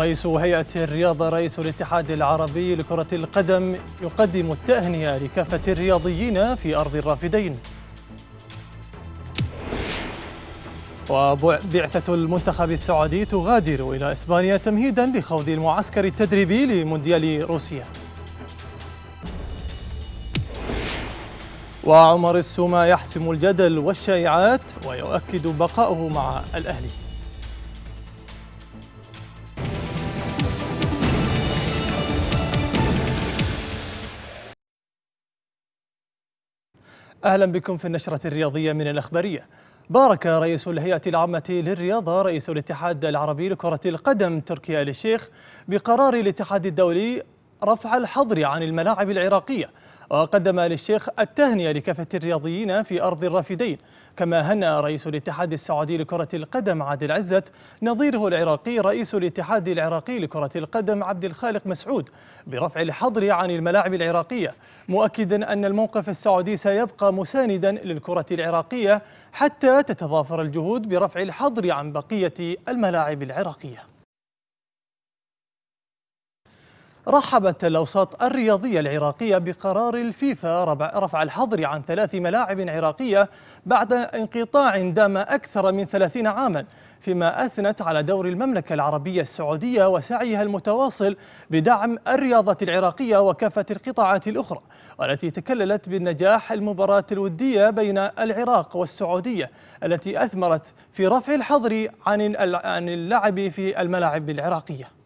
رئيس هيئة الرياضة رئيس الاتحاد العربي لكرة القدم يقدم التهنئة لكافة الرياضيين في أرض الرافدين وبعثة المنتخب السعودي تغادر إلى إسبانيا تمهيدا لخوض المعسكر التدريبي لمونديال روسيا وعمر السومة يحسم الجدل والشائعات ويؤكد بقاؤه مع الأهلي أهلا بكم في النشرة الرياضية من الأخبارية بارك رئيس الهيئة العامة للرياضة رئيس الاتحاد العربي لكرة القدم تركي آل الشيخ بقرار الاتحاد الدولي رفع الحظر عن الملاعب العراقية وقدم للشيخ التهنئة لكافة الرياضيين في أرض الرافدين كما هنأ رئيس الاتحاد السعودي لكرة القدم عادل عزت نظيره العراقي رئيس الاتحاد العراقي لكرة القدم عبد الخالق مسعود برفع الحظر عن الملاعب العراقية مؤكدا أن الموقف السعودي سيبقى مساندا للكرة العراقية حتى تتضافر الجهود برفع الحظر عن بقية الملاعب العراقية رحبت الأوساط الرياضية العراقية بقرار الفيفا رفع الحظر عن ثلاث ملاعب عراقية بعد انقطاع دام أكثر من ثلاثين عاما فيما أثنت على دور المملكة العربية السعودية وسعيها المتواصل بدعم الرياضة العراقية وكافة القطاعات الأخرى والتي تكللت بالنجاح المباراة الودية بين العراق والسعودية التي أثمرت في رفع الحظر عن اللعب في الملاعب العراقية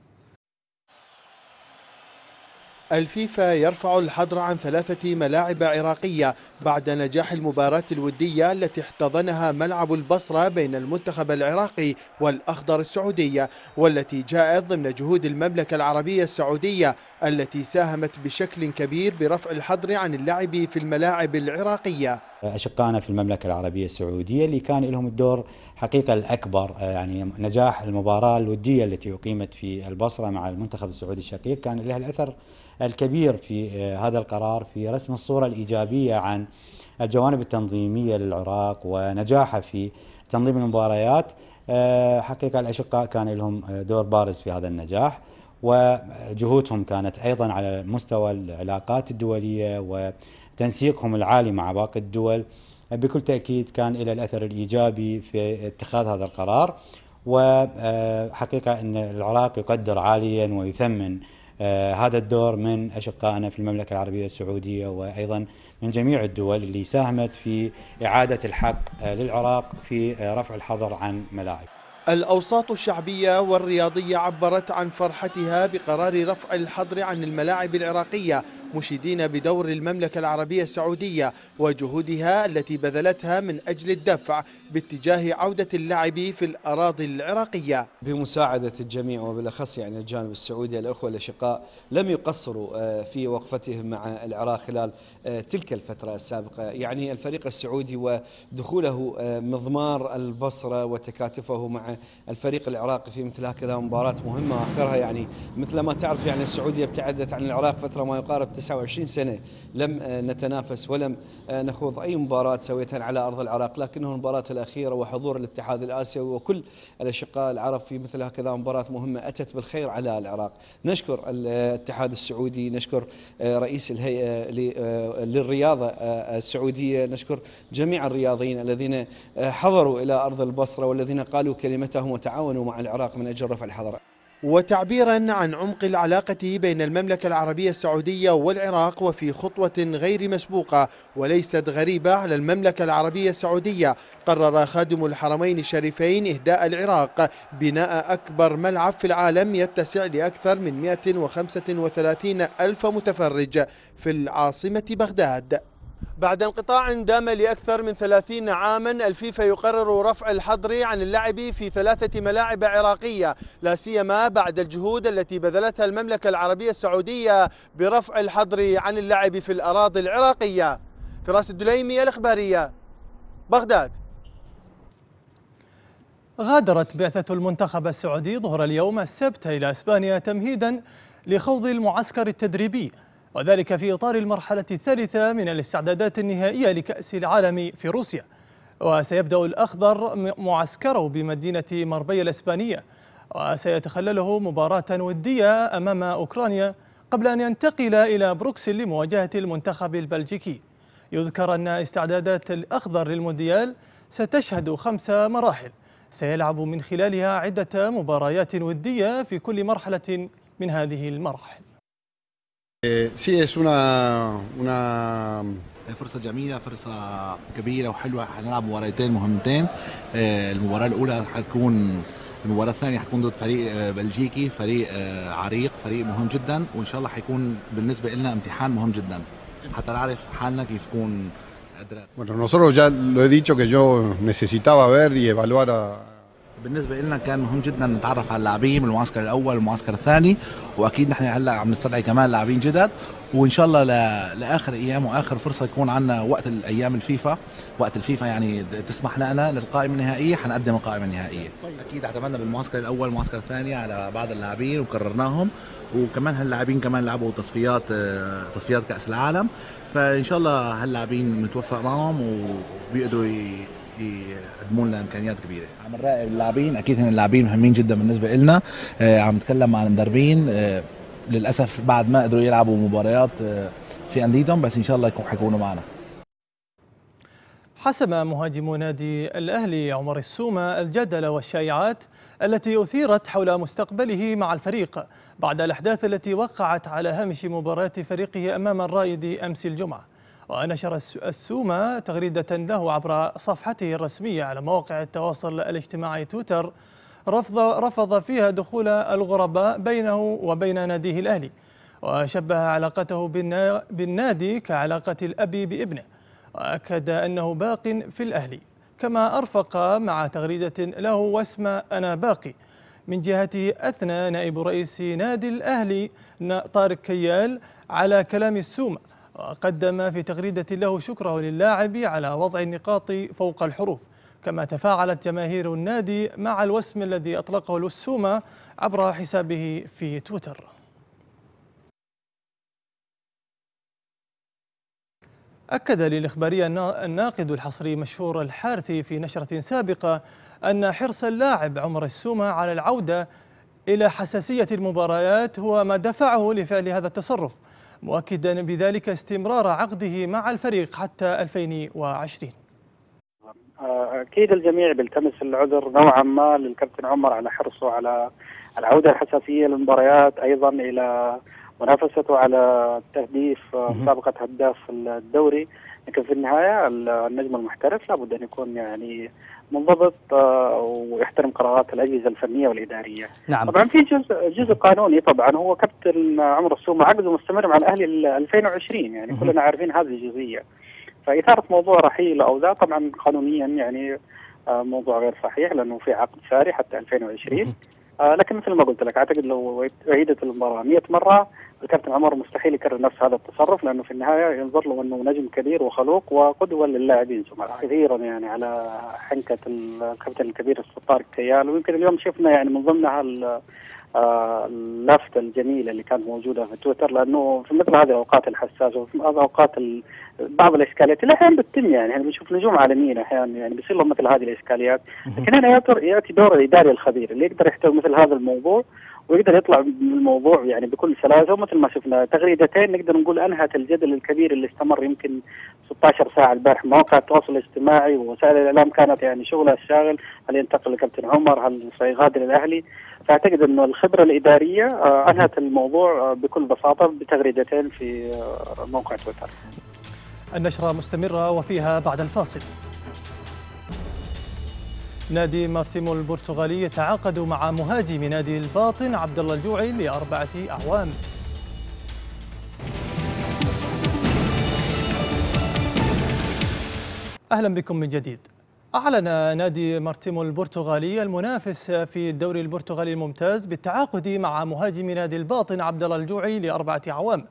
الفيفا يرفع الحظر عن ثلاثة ملاعب عراقية بعد نجاح المباراة الودية التي احتضنها ملعب البصرة بين المنتخب العراقي والأخضر السعودي والتي جاءت ضمن جهود المملكة العربية السعودية التي ساهمت بشكل كبير برفع الحظر عن اللعب في الملاعب العراقية أشقائنا في المملكة العربية السعودية اللي كان لهم الدور حقيقة الأكبر آه، يعني نجاح المباراة الودية التي أقيمت في البصرة مع المنتخب السعودي الشقيق كان لها الأثر الكبير في آه، هذا القرار في رسم الصورة الإيجابية عن الجوانب التنظيمية للعراق ونجاحه في تنظيم المباريات آه، حقيقة الأشقاء كان لهم دور بارز في هذا النجاح وجهودهم كانت أيضا على مستوى العلاقات الدولية و تنسيقهم العالي مع باقي الدول بكل تأكيد كان إلى الأثر الإيجابي في اتخاذ هذا القرار وحقيقة آه، أن العراق يقدر عاليا ويثمن آه، هذا الدور من أشقائنا في المملكة العربية السعودية وأيضا من جميع الدول اللي ساهمت في إعادة الحق آه، للعراق في رفع الحظر عن ملاعب الأوساط الشعبية والرياضية عبرت عن فرحتها بقرار رفع الحظر عن الملاعب العراقية مشيدين بدور المملكة العربية السعودية وجهودها التي بذلتها من أجل الدفع باتجاه عودة اللعب في الأراضي العراقية بمساعدة الجميع وبالأخص يعني الجانب السعودي الأخوة الأشقاء لم يقصروا آه، في وقفتهم مع العراق خلال آه، تلك الفترة السابقة يعني الفريق السعودي ودخوله آه، مضمار البصرة وتكاتفه مع الفريق العراقي في مثل هكذا مباراة مهمة آخرها يعني مثل ما تعرف يعني السعودية ابتعدت عن العراق فترة ما يقارب 29 سنة لم آه، نتنافس ولم آه، نخوض أي مباراة سويتها على أرض العراق لكنه المباراة الأخيرة وحضور الاتحاد الآسيوي وكل الأشقاء العرب في مثل هكذا مباراة مهمة أتت بالخير على العراق نشكر آه، الاتحاد السعودي نشكر رئيس الهيئة للرياضة السعودية نشكر جميع الرياضيين الذين حضروا إلى أرض البصرة والذين قالوا كلمتهم وتعاونوا مع العراق من أجل رفع الحضر وتعبيرا عن عمق العلاقة بين المملكة العربية السعودية والعراق وفي خطوة غير مسبوقة وليست غريبة على المملكة العربية السعودية قرر خادم الحرمين الشريفين إهداء العراق بناء أكبر ملعب في العالم يتسع لأكثر من 135 ألف متفرج في العاصمة بغداد بعد انقطاع دام لأكثر من 30 عاما الفيفا يقرر رفع الحظر عن اللعب في ثلاثة ملاعب عراقية لا سيما بعد الجهود التي بذلتها المملكة العربية السعودية برفع الحظر عن اللعب في الأراضي العراقية فراس الدليمي الإخبارية بغداد غادرت بعثة المنتخب السعودي ظهر اليوم السبت إلى إسبانيا تمهيدا لخوض المعسكر التدريبي وذلك في إطار المرحلة الثالثة من الاستعدادات النهائية لكأس العالم في روسيا وسيبدأ الأخضر معسكره بمدينة مربي الإسبانية وسيتخلله مباراة ودية أمام أوكرانيا قبل أن ينتقل إلى بروكسل لمواجهة المنتخب البلجيكي يذكر أن استعدادات الأخضر للمونديال ستشهد خمس مراحل سيلعب من خلالها عدة مباريات ودية في كل مرحلة من هذه المراحل Eh, sí, es una, una فرصة جميلة فرصة كبيرة وحلوة حنلعب مباراتين مهمتين المباراة الأولى حتكون المباراة الثانية حتكون ضد فريق بلجيكي فريق عريق فريق مهم جدا وإن شاء الله حيكون بالنسبة لنا امتحان مهم جدا حتى نعرف حالنا كيف نكون Bueno, nosotros ya lo he dicho que yo necesitaba ver y evaluar a, بالنسبه لنا كان مهم جدا نتعرف على اللاعبين من المعسكر الاول والمعسكر الثاني واكيد نحن هلا عم نستدعي كمان لاعبين جدد وان شاء الله ل... لاخر ايام واخر فرصه يكون عندنا وقت الايام الفيفا وقت الفيفا يعني تسمح لنا للقائمه النهائيه حنقدم القائمه النهائيه طيب. اكيد اعتمدنا بالمعسكر الاول والمعسكر الثاني على بعض اللاعبين وكررناهم وكمان هاللاعبين كمان لعبوا تصفيات تصفيات كاس العالم فان شاء الله هاللاعبين متوفق معهم وبيقدروا ي... يقدموا لنا امكانيات كبيره عم نراقب اللاعبين اكيد هن اللاعبين مهمين جدا بالنسبه لنا آه، عم نتكلم مع المدربين آه، للاسف بعد ما قدروا يلعبوا مباريات آه، في انديتهم بس ان شاء الله يكونوا حيكونوا معنا حسم مهاجم نادي الأهلي عمر السومة الجدل والشائعات التي أثيرت حول مستقبله مع الفريق بعد الأحداث التي وقعت على هامش مباراة فريقه أمام الرائد أمس الجمعة ونشر السومة تغريدة له عبر صفحته الرسمية على مواقع التواصل الاجتماعي تويتر رفض, رفض فيها دخول الغرباء بينه وبين ناديه الأهلي وشبه علاقته بالنادي كعلاقة الأب بابنه وأكد أنه باق في الأهلي كما أرفق مع تغريدة له واسم أنا باقي من جهته أثنى نائب رئيس نادي الأهلي طارق كيال على كلام السومة وقدم في تغريدة له شكره للاعب على وضع النقاط فوق الحروف كما تفاعلت جماهير النادي مع الوسم الذي أطلقه الوسومة عبر حسابه في تويتر أكد للإخبارية الناقد الحصري مشهور الحارثي في نشرة سابقة أن حرص اللاعب عمر السومة على العودة إلى حساسية المباريات هو ما دفعه لفعل هذا التصرف مؤكدا بذلك استمرار عقده مع الفريق حتى 2020 اكيد الجميع بيلتمس العذر نوعا ما للكابتن عمر على حرصه على العوده الحساسيه للمباريات ايضا الى منافسته على تهديف مسابقه هداف الدوري لكن في النهايه النجم المحترف لابد ان يكون يعني منضبط آه، ويحترم قرارات الاجهزه الفنيه والاداريه. نعم. طبعا في جزء جزء قانوني طبعا هو كابتن عمر السومه عقده مستمر مع الاهلي 2020 يعني كلنا عارفين هذه الجزئيه. فاثاره موضوع رحيل او ذا طبعا قانونيا يعني آه، موضوع غير صحيح لانه في عقد ساري حتى 2020 آه، لكن مثل ما قلت لك اعتقد لو اعيدت المباراه 100 مره الكابتن عمر مستحيل يكرر نفس هذا التصرف لانه في النهايه ينظر له انه نجم كبير وخلوق وقدوه للاعبين زملاء كثيرا يعني على حنكه الكابتن الكبير طارق كيال ويمكن اليوم شفنا يعني من ضمنها آه، اللافته الجميله اللي كانت موجوده في تويتر لانه في مثل هذه الاوقات الحساسه وفي اوقات بعض الاشكاليات اللي احيانا بتتم يعني احنا بنشوف نجوم عالميين احيانا يعني بيصير لهم مثل هذه الاشكاليات لكن هنا ياتي دور الاداري الخبير اللي يقدر يحتوي مثل هذا الموضوع ويقدر يطلع من الموضوع يعني بكل سلاسه ومثل ما شفنا تغريدتين نقدر نقول انهت الجدل الكبير اللي استمر يمكن 16 ساعه البارح مواقع التواصل الاجتماعي ووسائل الاعلام كانت يعني شغلها الشاغل هل ينتقل لكابتن عمر هل سيغادر الاهلي فاعتقد انه الخبره الاداريه آه، انهت الموضوع آه، بكل بساطه بتغريدتين في آه، موقع تويتر النشره مستمره وفيها بعد الفاصل نادي مارتيمو البرتغالي يتعاقد مع مهاجم نادي الباطن عبد الله الجوعي لأربعة أعوام أهلا بكم من جديد أعلن نادي مارتيمو البرتغالي المنافس في الدوري البرتغالي الممتاز بالتعاقد مع مهاجم نادي الباطن عبد الله الجوعي لأربعة أعوام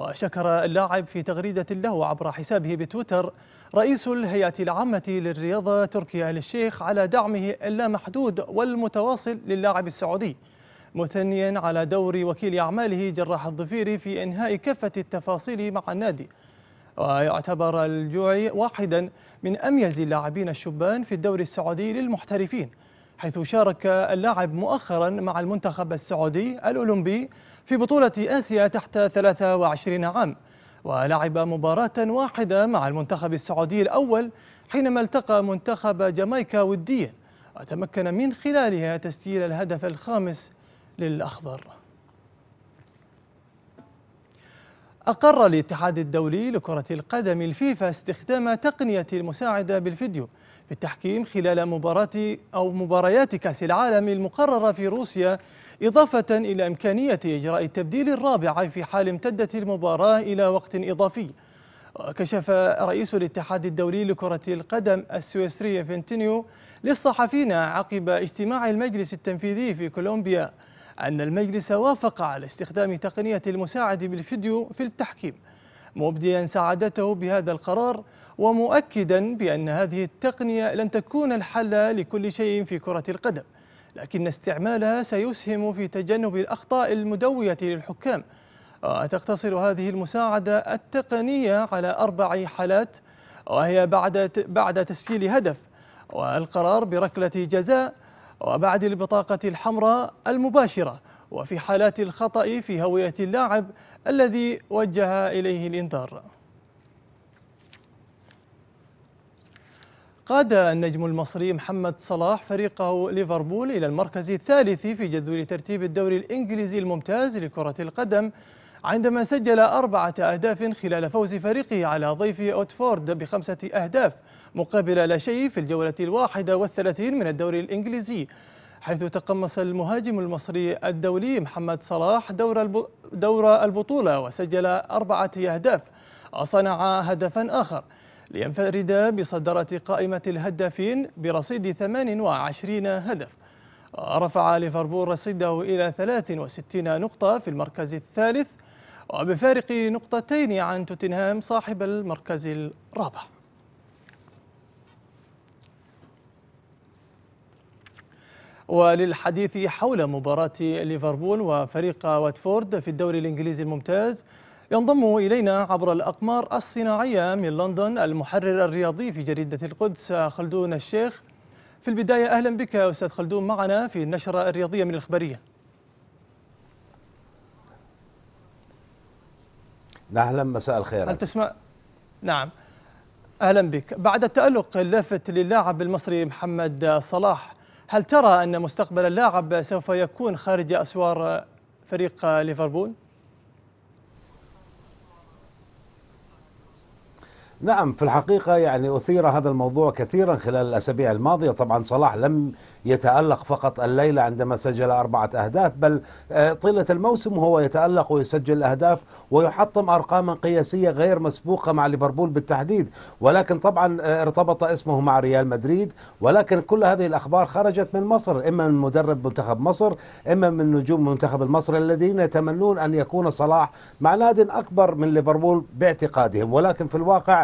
وشكر اللاعب في تغريدة له عبر حسابه بتويتر رئيس الهيئة العامة للرياضة تركيا الشيخ على دعمه اللامحدود والمتواصل للاعب السعودي مثنيا على دور وكيل أعماله جراح الضفيري في إنهاء كافة التفاصيل مع النادي ويعتبر الجوعي واحدا من أميز اللاعبين الشبان في الدوري السعودي للمحترفين حيث شارك اللاعب مؤخرا مع المنتخب السعودي الأولمبي في بطولة آسيا تحت 23 عام ولعب مباراة واحدة مع المنتخب السعودي الأول حينما التقى منتخب جامايكا وديا وتمكن من خلالها تسجيل الهدف الخامس للأخضر أقر الاتحاد الدولي لكرة القدم الفيفا استخدام تقنية المساعدة بالفيديو في التحكيم خلال مباراة أو مباريات كأس العالم المقررة في روسيا إضافة إلى إمكانية إجراء التبديل الرابع في حال امتدت المباراة إلى وقت إضافي وكشف رئيس الاتحاد الدولي لكرة القدم السويسري فينتينيو للصحفيين عقب اجتماع المجلس التنفيذي في كولومبيا أن المجلس وافق على استخدام تقنية المساعد بالفيديو في التحكيم مبديا سعادته بهذا القرار ومؤكدا بأن هذه التقنية لن تكون الحل لكل شيء في كرة القدم لكن استعمالها سيسهم في تجنب الأخطاء المدوية للحكام وتقتصر هذه المساعدة التقنية على أربع حالات وهي بعد بعد تسجيل هدف والقرار بركلة جزاء وبعد البطاقة الحمراء المباشرة وفي حالات الخطأ في هوية اللاعب الذي وجه إليه الإنذار قاد النجم المصري محمد صلاح فريقه ليفربول إلى المركز الثالث في جدول ترتيب الدوري الإنجليزي الممتاز لكرة القدم عندما سجل أربعة أهداف خلال فوز فريقه على ضيف أوتفورد بخمسة أهداف مقابل لا شيء في الجولة الواحدة والثلاثين من الدوري الإنجليزي حيث تقمص المهاجم المصري الدولي محمد صلاح دور دور البطولة وسجل أربعة أهداف وصنع هدفا آخر لينفرد بصدارة قائمة الهدافين برصيد 28 هدف رفع ليفربول رصيده إلى 63 نقطة في المركز الثالث وبفارق نقطتين عن توتنهام صاحب المركز الرابع وللحديث حول مباراة ليفربول وفريق واتفورد في الدوري الإنجليزي الممتاز ينضم إلينا عبر الأقمار الصناعية من لندن المحرر الرياضي في جريدة القدس خلدون الشيخ في البداية أهلا بك أستاذ خلدون معنا في النشرة الرياضية من الإخبارية أهلا مساء الخير هل تسمع نعم أهلا بك بعد التألق اللافت للاعب المصري محمد صلاح هل ترى أن مستقبل اللاعب سوف يكون خارج أسوار فريق ليفربول؟ نعم في الحقيقة يعني أثير هذا الموضوع كثيرا خلال الأسابيع الماضية طبعا صلاح لم يتألق فقط الليلة عندما سجل أربعة أهداف بل آه، طيلة الموسم هو يتألق ويسجل أهداف ويحطم أرقاما قياسية غير مسبوقة مع ليفربول بالتحديد ولكن طبعا آه، ارتبط اسمه مع ريال مدريد ولكن كل هذه الأخبار خرجت من مصر إما من مدرب منتخب مصر إما من نجوم منتخب المصري الذين يتمنون أن يكون صلاح مع ناد أكبر من ليفربول باعتقادهم ولكن في الواقع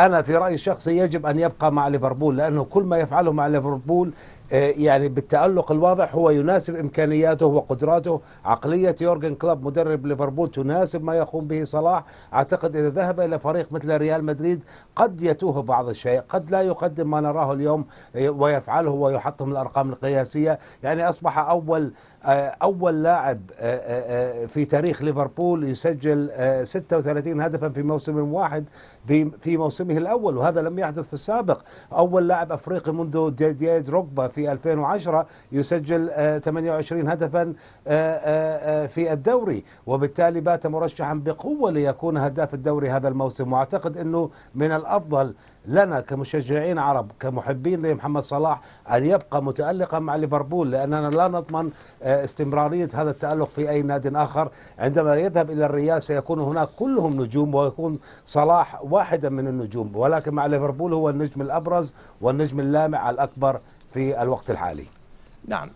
انا في رايي الشخصي يجب ان يبقى مع ليفربول لانه كل ما يفعله مع ليفربول آه، يعني بالتالق الواضح هو يناسب امكانياته وقدراته عقليه يورجن كلوب مدرب ليفربول تناسب ما يقوم به صلاح اعتقد اذا ذهب الى فريق مثل ريال مدريد قد يتوه بعض الشيء قد لا يقدم ما نراه اليوم آه، ويفعله ويحطم الارقام القياسيه يعني اصبح اول آه، اول لاعب في تاريخ ليفربول يسجل 36 هدفا في موسم واحد في موسم باسمه الأول وهذا لم يحدث في السابق أول لاعب أفريقي منذ ديد روكبا في 2010 يسجل 28 آه، هدفا آه، آه، في الدوري وبالتالي بات مرشحا بقوة ليكون هداف الدوري هذا الموسم وأعتقد أنه من الأفضل لنا كمشجعين عرب كمحبين لمحمد صلاح أن يبقى متألقا مع ليفربول لأننا لا نضمن آه، استمرارية هذا التألق في أي ناد آخر عندما يذهب إلى الريال سيكون هناك كلهم نجوم ويكون صلاح واحدا من النجوم ولكن مع ليفربول هو النجم الأبرز والنجم اللامع الأكبر في الوقت الحالي نعم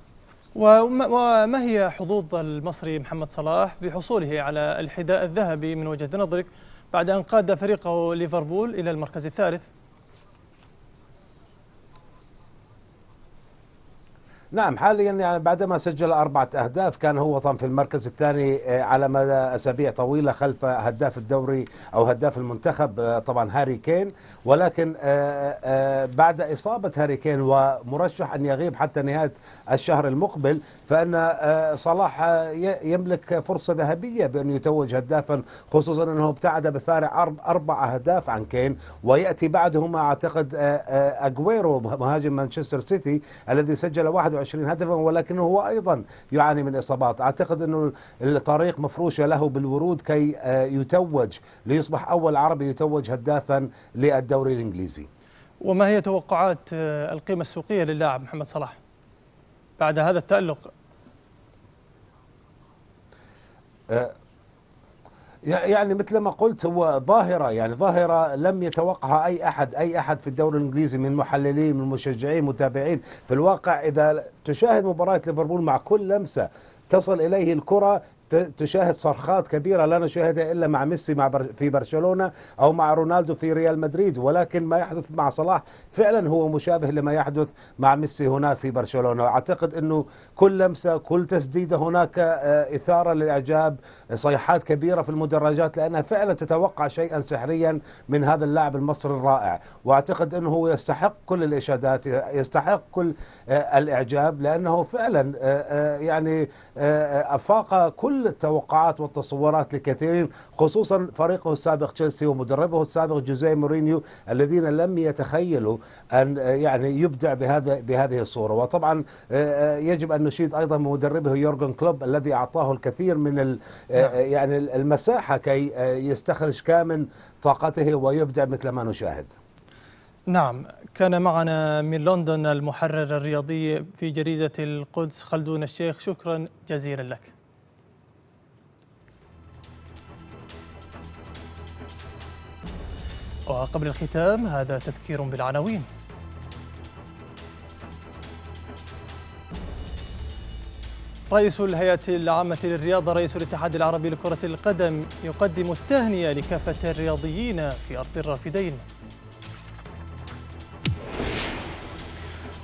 وما هي حظوظ المصري محمد صلاح بحصوله على الحذاء الذهبي من وجهة نظرك بعد أن قاد فريقه ليفربول إلى المركز الثالث نعم حاليا يعني بعدما سجل أربعة أهداف كان هو طبعا في المركز الثاني آه، على مدى أسابيع طويلة خلف هداف الدوري أو هداف المنتخب آه، طبعا هاري كين ولكن آه، بعد إصابة هاري كين ومرشح أن يغيب حتى نهاية الشهر المقبل فأن صلاح يملك فرصة ذهبية بأن يتوج هدافا خصوصا أنه ابتعد بفارق أربع أهداف عن كين ويأتي بعدهما أعتقد أجويرو مهاجم مانشستر سيتي الذي سجل 21 25 هدفا ولكنه هو أيضا يعاني من إصابات أعتقد أنه الطريق مفروشة له بالورود كي آه، يتوج ليصبح أول عربي يتوج هدافا للدوري الإنجليزي وما هي توقعات آه، القيمة السوقية للاعب محمد صلاح بعد هذا التألق آه، يعني مثل ما قلت هو ظاهرة يعني ظاهرة لم يتوقعها أي أحد أي أحد في الدوري الإنجليزي من محللين من مشجعين متابعين في الواقع إذا تشاهد مباراة ليفربول مع كل لمسة تصل إليه الكرة تشاهد صرخات كبيرة لا نشاهدها إلا مع ميسي مع بر في برشلونة أو مع رونالدو في ريال مدريد ولكن ما يحدث مع صلاح فعلا هو مشابه لما يحدث مع ميسي هناك في برشلونة أعتقد أنه كل لمسة كل تسديدة هناك آه، إثارة للإعجاب صيحات كبيرة في المدرجات لأنها فعلا تتوقع شيئا سحريا من هذا اللاعب المصري الرائع وأعتقد أنه هو يستحق كل الإشادات يستحق كل آه، الإعجاب لأنه فعلا آه، يعني أفاق كل كل التوقعات والتصورات لكثيرين خصوصا فريقه السابق تشيلسي ومدربه السابق جوزيه مورينيو الذين لم يتخيلوا ان آه، يعني يبدع بهذا بهذه الصوره وطبعا آه، آه، يجب ان نشيد ايضا بمدربه يورجن كلوب الذي اعطاه الكثير من نعم. يعني المساحه كي يستخرج كامل طاقته ويبدع مثل ما نشاهد نعم كان معنا من لندن المحرر الرياضي في جريدة القدس خلدون الشيخ شكرا جزيلا لك وقبل الختام هذا تذكير بالعناوين رئيس الهيئة العامة للرياضة رئيس الاتحاد العربي لكرة القدم يقدم التهنئة لكافة الرياضيين في أرض الرافدين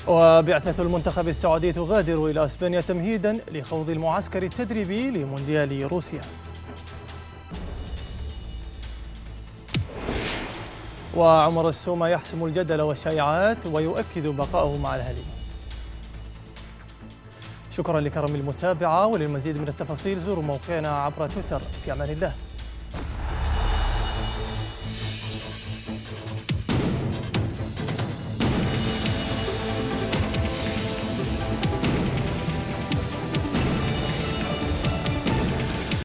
وبعثة المنتخب السعودي تغادر إلى أسبانيا تمهيدا لخوض المعسكر التدريبي لمونديال روسيا وعمر السومة يحسم الجدل والشائعات ويؤكد بقائه مع الأهلي شكرا لكرم المتابعة وللمزيد من التفاصيل زوروا موقعنا عبر تويتر في أمان الله